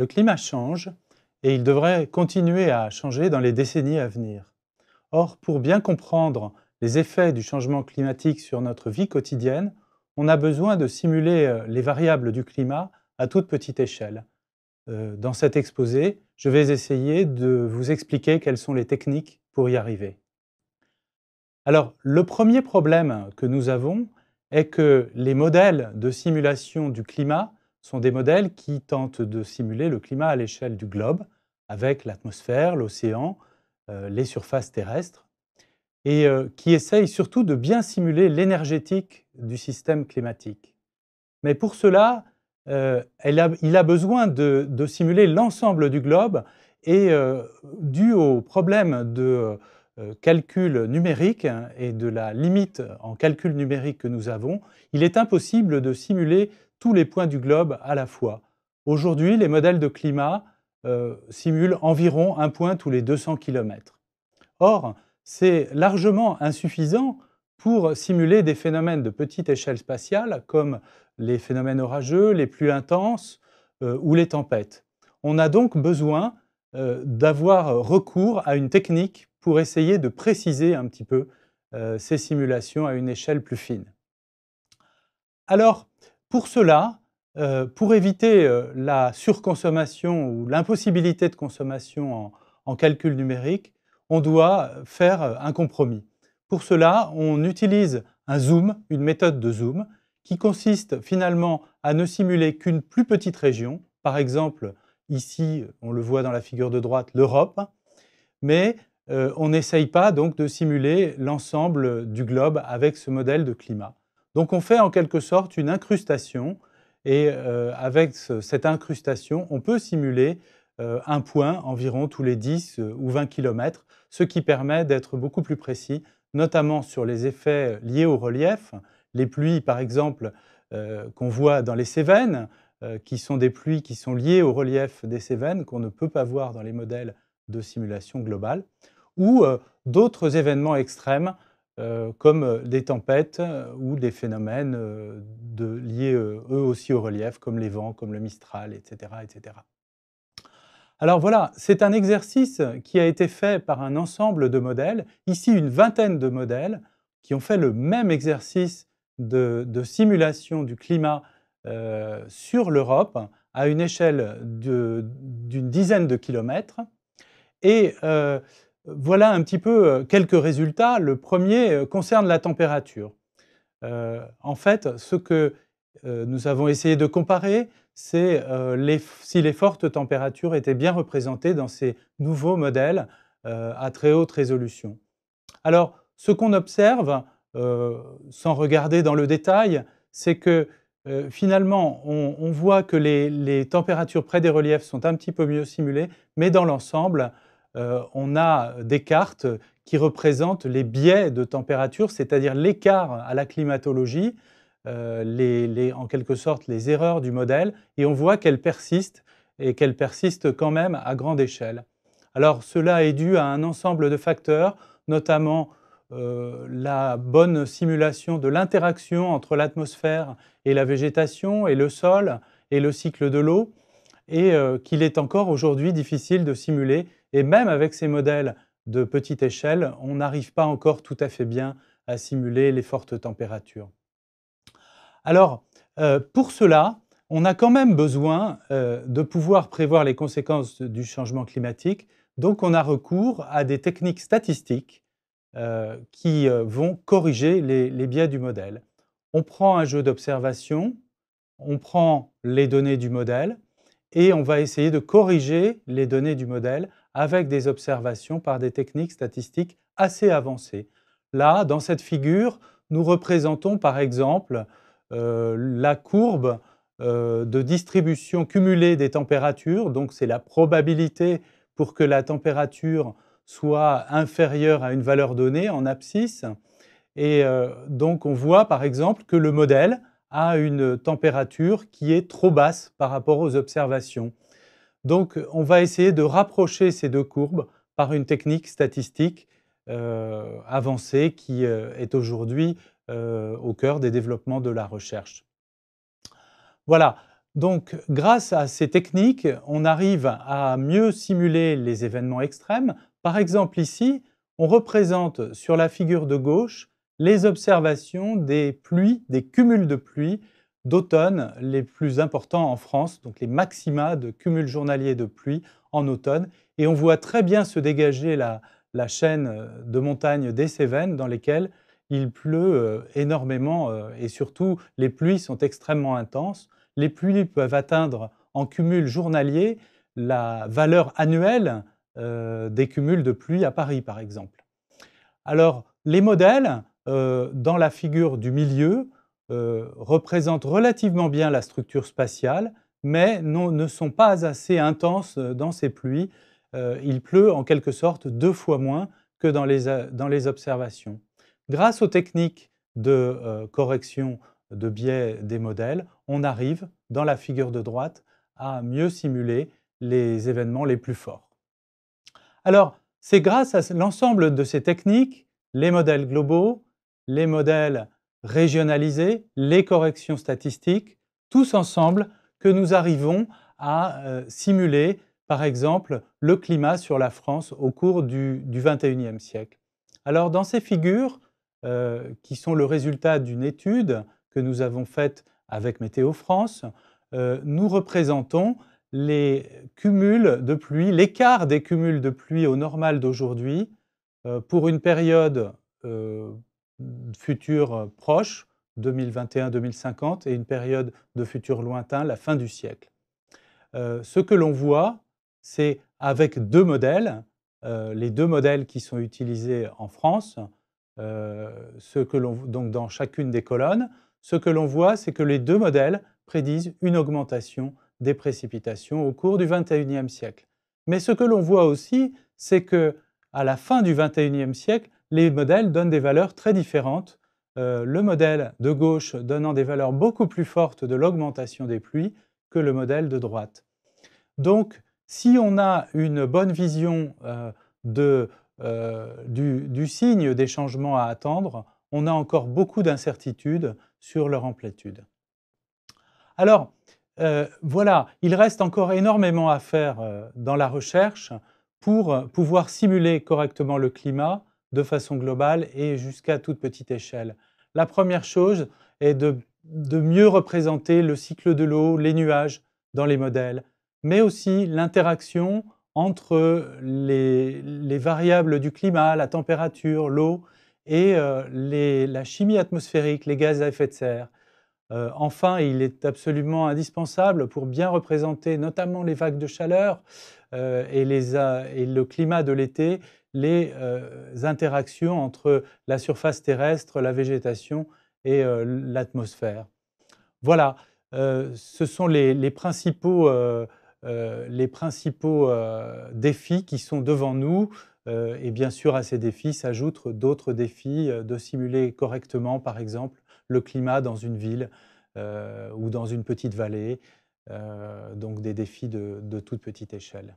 Le climat change et il devrait continuer à changer dans les décennies à venir. Or, pour bien comprendre les effets du changement climatique sur notre vie quotidienne, on a besoin de simuler euh, les variables du climat à toute petite échelle. Euh, dans cet exposé, je vais essayer de vous expliquer quelles sont les techniques pour y arriver. Alors, le premier problème que nous avons est que les modèles de simulation du climat sont des modèles qui tentent de simuler le climat à l'échelle du globe, avec l'atmosphère, l'océan, euh, les surfaces terrestres, et euh, qui essayent surtout de bien simuler l'énergétique du système climatique. Mais pour cela, euh, il a besoin de, de simuler l'ensemble du globe, et dû au problème de calcul numérique et de la limite en calcul numérique que nous avons, il est impossible de simuler tous les points du globe à la fois. Aujourd'hui, les modèles de climat euh, simulent environ un point tous les 200 km. Or, c'est largement insuffisant pour simuler des phénomènes de petite échelle spatiale comme les phénomènes orageux, les pluies intenses euh, ou les tempêtes. On a donc besoin euh, d'avoir recours à une technique pour essayer de préciser un petit peu ces simulations à une échelle plus fine. Alors, pour cela, euh, pour éviter euh, la surconsommation ou l'impossibilité de consommation en, calcul numérique, on doit faire euh, un compromis. Pour cela, on utilise un zoom, une méthode de zoom, qui consiste finalement à ne simuler qu'une plus petite région, par exemple ici, on le voit dans la figure de droite, l'Europe, mais on n'essaye pas donc de simuler l'ensemble du globe avec ce modèle de climat. Donc on fait en quelque sorte une incrustation et euh, avec cette incrustation, on peut simuler euh, un point environ tous les 10 euh, ou 20 km, ce qui permet d'être beaucoup plus précis, notamment sur les effets liés au relief, les pluies par exemple qu'on voit dans les Cévennes, qui sont des pluies qui sont liées au relief des Cévennes, qu'on ne peut pas voir dans les modèles de simulation globale, ou d'autres événements extrêmes euh, comme euh, des tempêtes euh, ou des phénomènes liés eux aussi au relief, comme les vents, comme le mistral, etc. etc. Alors voilà, c'est un exercice qui a été fait par un ensemble de modèles, ici une vingtaine de modèles, qui ont fait le même exercice de, simulation du climat sur l'Europe à une échelle d'une dizaine de kilomètres. Et voilà un petit peu euh, quelques résultats. Le premier euh, concerne la température. Euh, en fait, ce que nous avons essayé de comparer, c'est si les fortes températures étaient bien représentées dans ces nouveaux modèles à très haute résolution. Alors, ce qu'on observe, sans regarder dans le détail, c'est que finalement, on, voit que les, les, températures près des reliefs sont un petit peu mieux simulées, mais dans l'ensemble, euh, on a des cartes qui représentent les biais de température, c'est-à-dire l'écart à la climatologie, euh, les, en quelque sorte les erreurs du modèle, et on voit qu'elles persistent et qu'elles persistent quand même à grande échelle. Alors cela est dû à un ensemble de facteurs, notamment euh, la bonne simulation de l'interaction entre l'atmosphère et la végétation et le sol et le cycle de l'eau, et qu'il est encore aujourd'hui difficile de simuler et même avec ces modèles de petite échelle, on n'arrive pas encore tout à fait bien à simuler les fortes températures. Alors, euh, pour cela, on a quand même besoin euh, de pouvoir prévoir les conséquences du changement climatique. Donc, on a recours à des techniques statistiques euh, qui vont corriger les biais du modèle. On prend un jeu d'observation, on prend les données du modèle et on va essayer de corriger les données du modèle avec des observations par des techniques statistiques assez avancées. Là, dans cette figure, nous représentons par exemple euh, la courbe euh, de distribution cumulée des températures, donc c'est la probabilité pour que la température soit inférieure à une valeur donnée en abscisse. Et euh, donc on voit par exemple que le modèle a une température qui est trop basse par rapport aux observations. Donc on va essayer de rapprocher ces deux courbes par une technique statistique euh, avancée qui euh, est aujourd'hui euh, au cœur des développements de la recherche. Voilà, donc grâce à ces techniques, on arrive à mieux simuler les événements extrêmes. Par exemple ici, on représente sur la figure de gauche les observations des pluies, des cumuls de pluie d'automne les plus importants en France, donc les maxima de cumul journalier de pluie en automne. Et on voit très bien se dégager la, chaîne euh, de montagnes des Cévennes dans lesquelles il pleut euh, énormément euh, et surtout les pluies sont extrêmement intenses. Les pluies peuvent atteindre en cumul journalier la valeur annuelle des cumuls de pluie à Paris, par exemple. Alors, les modèles, dans la figure du milieu, euh, représentent relativement bien la structure spatiale, mais ne sont pas assez intenses euh, dans ces pluies. Euh, il pleut en quelque sorte deux fois moins que dans les, observations. Grâce aux techniques de correction de biais des modèles, on arrive, dans la figure de droite, à mieux simuler les événements les plus forts. Alors, c'est grâce à l'ensemble de ces techniques, les modèles globaux, les modèles régionaliser les corrections statistiques, tous ensemble, que nous arrivons à euh, simuler, par exemple, le climat sur la France au cours du, du e siècle. Alors, dans ces figures, euh, qui sont le résultat d'une étude que nous avons faite avec Météo France, euh, nous représentons les cumuls de pluie, l'écart des cumuls de pluie au normal d'aujourd'hui pour une période futur euh, proche, 2021-2050, et une période de futur lointain, la fin du siècle. Euh, ce que l'on voit, c'est avec deux modèles, euh, les deux modèles qui sont utilisés en France, ce que donc dans chacune des colonnes, ce que l'on voit, c'est que les deux modèles prédisent une augmentation des précipitations au cours du 21e siècle. Mais ce que l'on voit aussi, c'est que à la fin du 21e siècle, les modèles donnent des valeurs très différentes. Euh, le modèle de gauche donnant des valeurs beaucoup plus fortes de l'augmentation des pluies que le modèle de droite. Donc, si on a une bonne vision euh, euh, du, signe des changements à attendre, on a encore beaucoup d'incertitudes sur leur amplitude. Alors, voilà, il reste encore énormément à faire dans la recherche pour pouvoir simuler correctement le climat de façon globale et jusqu'à toute petite échelle. La première chose est de, mieux représenter le cycle de l'eau, les nuages dans les modèles, mais aussi l'interaction entre les, variables du climat, la température, l'eau et euh, la chimie atmosphérique, les gaz à effet de serre. Euh, enfin, il est absolument indispensable pour bien représenter notamment les vagues de chaleur euh, euh, et, le climat de l'été, les interactions entre la surface terrestre, la végétation et l'atmosphère. Voilà, ce sont les, principaux... défis qui sont devant nous. et bien sûr, à ces défis s'ajoutent d'autres défis de simuler correctement, par exemple, le climat dans une ville euh, ou dans une petite vallée, euh, donc des défis de, toute petite échelle.